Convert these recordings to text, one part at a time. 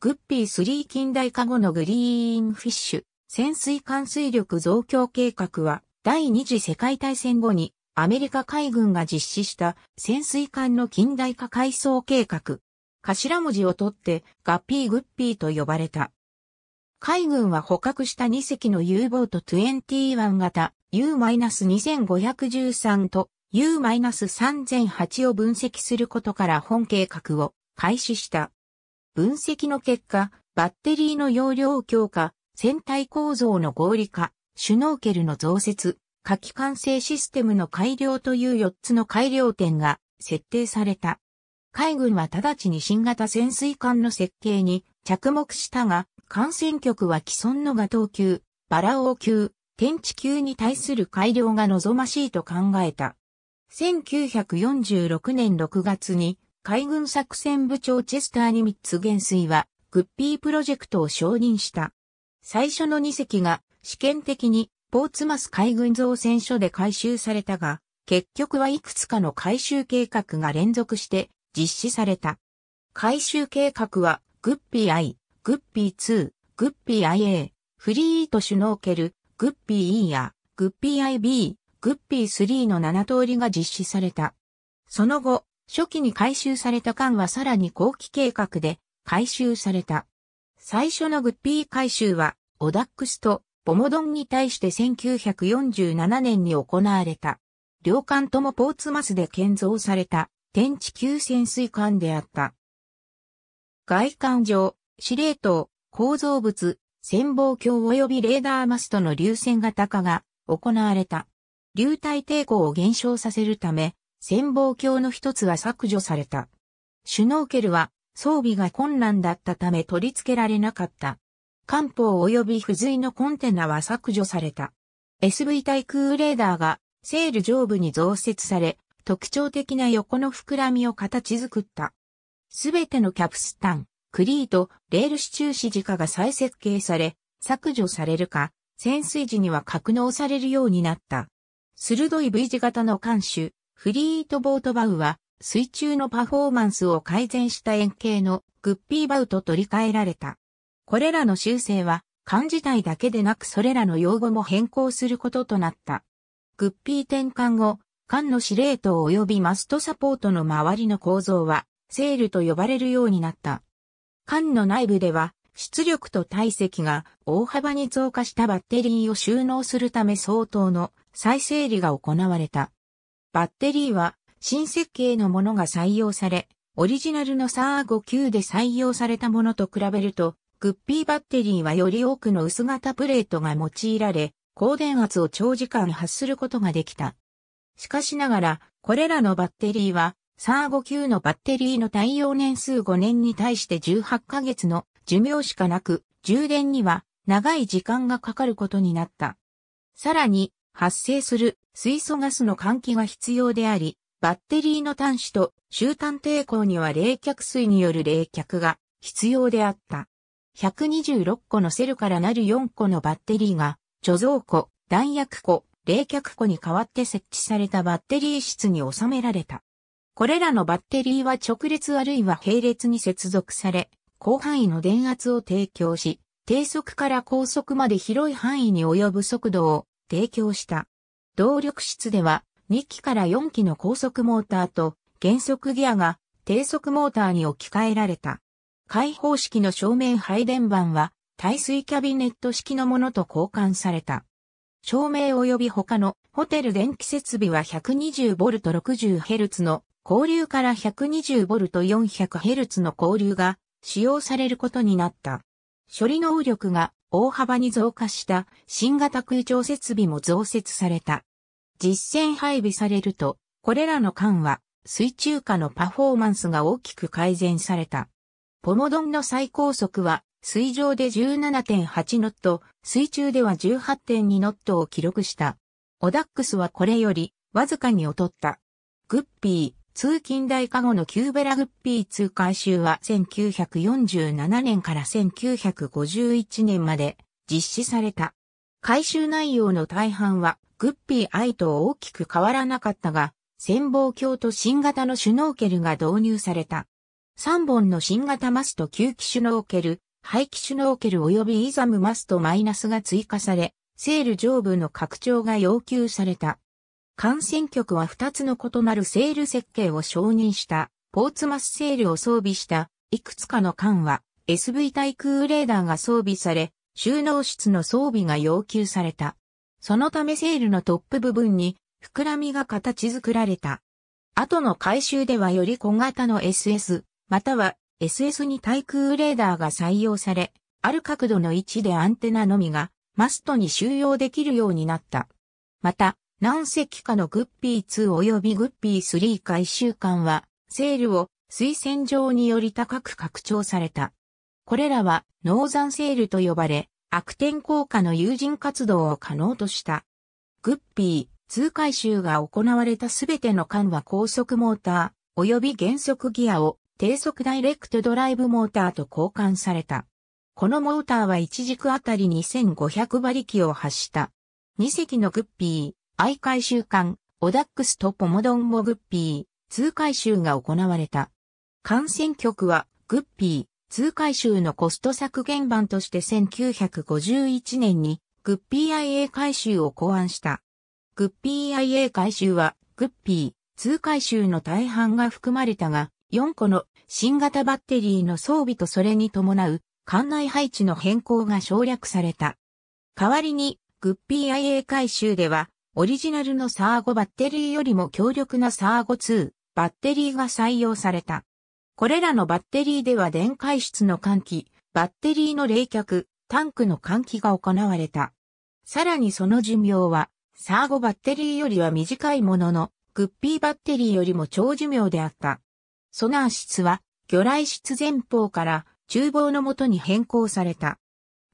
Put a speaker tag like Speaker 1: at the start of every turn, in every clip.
Speaker 1: グッピー3近代化後のグリーンフィッシュ、潜水艦水力増強計画は、第二次世界大戦後に、アメリカ海軍が実施した潜水艦の近代化改装計画。頭文字を取って、ガッピーグッピーと呼ばれた。海軍は捕獲した2隻の U ボート21型 U-2513 と U-3008 を分析することから本計画を開始した。分析の結果、バッテリーの容量強化、船体構造の合理化、シュノーケルの増設、火器管制システムの改良という4つの改良点が設定された。海軍は直ちに新型潜水艦の設計に着目したが、艦船局は既存のガトー級、バラオー級、天地級に対する改良が望ましいと考えた。1946年6月に海軍作戦部長チェスター・ニミッツ元帥は、グッピープロジェクトを承認した。最初の2隻が試験的にポーツマス海軍造船所で回収されたが、結局はいくつかの回収計画が連続して実施された。回収計画は、グッピー I、グッピー2、グッピー IA、フリーとシュノーケル、グッピー E や、グッピー IB、グッピー3の7通りが実施された。その後、初期に回収された缶はさらに後期計画で回収された。最初のグッピー回収は、オダックスとボモドンに対して1947年に行われた。両艦ともポーツマスで建造された天地級潜水艦であった。外艦上、司令塔、構造物、潜望鏡及びレーダーマストの流線型化が行われた。流体抵抗を減少させるため、潜望鏡の一つは削除された。シュノーケルは装備が困難だったため取り付けられなかった。艦砲及び付随のコンテナは削除された。SV 対空レーダーがセール上部に増設され、特徴的な横の膨らみを形作った。すべてのキャプスタン、クリート、レール支柱支持下が再設計され、削除されるか、潜水時には格納されるようになった。鋭い V 字型の艦首、フリートボートバウは水中のパフォーマンスを改善した円形のグッピーバウと取り替えられた。これらの修正は漢自体だけでなくそれらの用語も変更することとなった。グッピー転換後、艦の司令塔及びマストサポートの周りの構造はセールと呼ばれるようになった。艦の内部では出力と体積が大幅に増加したバッテリーを収納するため相当の再整理が行われた。バッテリーは新設計のものが採用され、オリジナルのサー r 5で採用されたものと比べると、グッピーバッテリーはより多くの薄型プレートが用いられ、高電圧を長時間発することができた。しかしながら、これらのバッテリーは、サー r 5のバッテリーの耐用年数5年に対して18ヶ月の寿命しかなく、充電には長い時間がかかることになった。さらに、発生する水素ガスの換気が必要であり、バッテリーの端子と終端抵抗には冷却水による冷却が必要であった。126個のセルからなる4個のバッテリーが貯蔵庫、弾薬庫、冷却庫に代わって設置されたバッテリー室に収められた。これらのバッテリーは直列あるいは並列に接続され、広範囲の電圧を提供し、低速から高速まで広い範囲に及ぶ速度を提供した。動力室では2機から4機の高速モーターと減速ギアが低速モーターに置き換えられた。開放式の正面配電盤は耐水キャビネット式のものと交換された。照明及び他のホテル電気設備は 120V60Hz の交流から 120V400Hz の交流が使用されることになった。処理能力が大幅に増加した新型空調設備も増設された。実戦配備されると、これらの艦は水中下のパフォーマンスが大きく改善された。ポモドンの最高速は水上で17.8ノット、水中では18.2ノットを記録した。オダックスはこれよりわずかに劣った。グッピー、通勤代化後のキューベラグッピー通回収は1947年から1951年まで実施された。回収内容の大半はグッピー愛と大きく変わらなかったが、潜望鏡と新型のシュノーケルが導入された。3本の新型マスト吸気シュノーケル、排気シュノーケル及びイザムマストマイナスが追加され、セール上部の拡張が要求された。感染局は2つの異なるセール設計を承認したポーツマスセールを装備したいくつかの艦は SV 対空レーダーが装備され収納室の装備が要求された。そのためセールのトップ部分に膨らみが形作られた。後の改修ではより小型の SS、または SS に対空レーダーが採用され、ある角度の位置でアンテナのみがマストに収容できるようになった。また、何隻かのグッピー2及びグッピー3回収館は、セールを推薦状により高く拡張された。これらは、ノーザンセールと呼ばれ、悪天効果の友人活動を可能とした。グッピー、2回収が行われたすべての艦は高速モーター、及び減速ギアを低速ダイレクトドライブモーターと交換された。このモーターは一軸あたり2500馬力を発した。2隻のグッピー、愛回収艦、オダックスとポモドンモグッピー、通回収が行われた。艦船局は、グッピー、通回収のコスト削減版として1951年に、グッピー IA 回収を考案した。グッピー IA 回収は、グッピー、通回収の大半が含まれたが、4個の新型バッテリーの装備とそれに伴う、艦内配置の変更が省略された。代わりに、グッピー IA 回収では、オリジナルのサーゴバッテリーよりも強力なサーゴ2バッテリーが採用された。これらのバッテリーでは電解質の換気、バッテリーの冷却、タンクの換気が行われた。さらにその寿命は、サーゴバッテリーよりは短いものの、グッピーバッテリーよりも長寿命であった。ソナー室は、魚雷室前方から厨房のもとに変更された。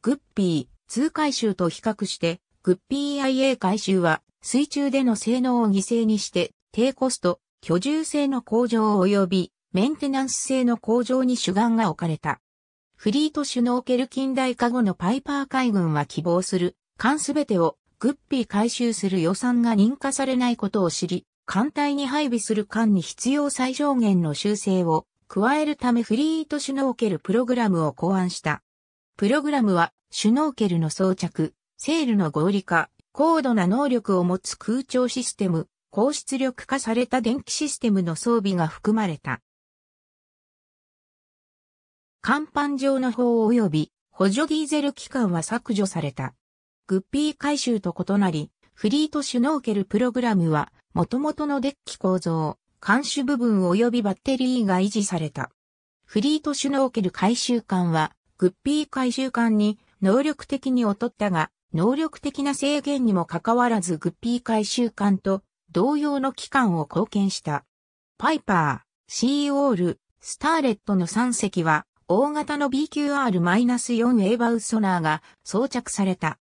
Speaker 1: グッピー2回収と比較して、グッピー IA 回収は水中での性能を犠牲にして、低コスト、居住性の向上及び、メンテナンス性の向上に主眼が置かれた。フリートシュノーケル近代化後のパイパー海軍は希望する、艦すべてをグッピー回収する予算が認可されないことを知り、艦隊に配備する艦に必要最小限の修正を加えるためフリートシュノーケルプログラムを考案した。プログラムはシュノーケルの装着、セールの合理化、高度な能力を持つ空調システム、高出力化された電気システムの装備が含まれた。甲板上の法及び補助ディーゼル機関は削除された。グッピー回収と異なり、フリートシュノーケルプログラムは、元々のデッキ構造、監視部分及びバッテリーが維持された。フリートシュノーケル回収艦は、グッピー回収艦に能力的に劣ったが、能力的な制限にもかかわらずグッピー回収艦と同様の機関を貢献した。パイパー、シーオール、スターレットの3隻は大型の BQR-4 エバウソナーが装着された。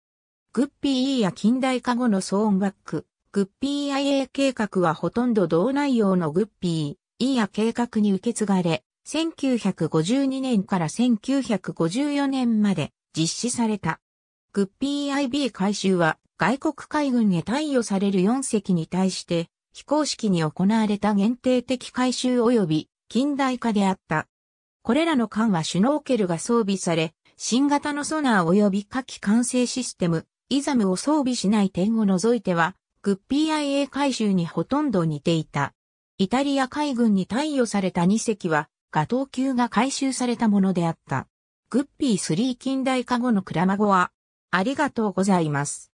Speaker 1: グッピー E や近代化後のソーンバック、グッピー IA 計画はほとんど同内容のグッピー E や計画に受け継がれ、1952年から1954年まで実施された。グッピー IB 回収は外国海軍へ貸与される4隻に対して非公式に行われた限定的回収及び近代化であった。これらの艦はシュノーケルが装備され、新型のソナー及び火器管制システム、イザムを装備しない点を除いては、グッピー i a 回収にほとんど似ていた。イタリア海軍に貸与された2隻は、ガトー級が回収されたものであった。グッピー3近代化後のクラマゴは、ありがとうございます。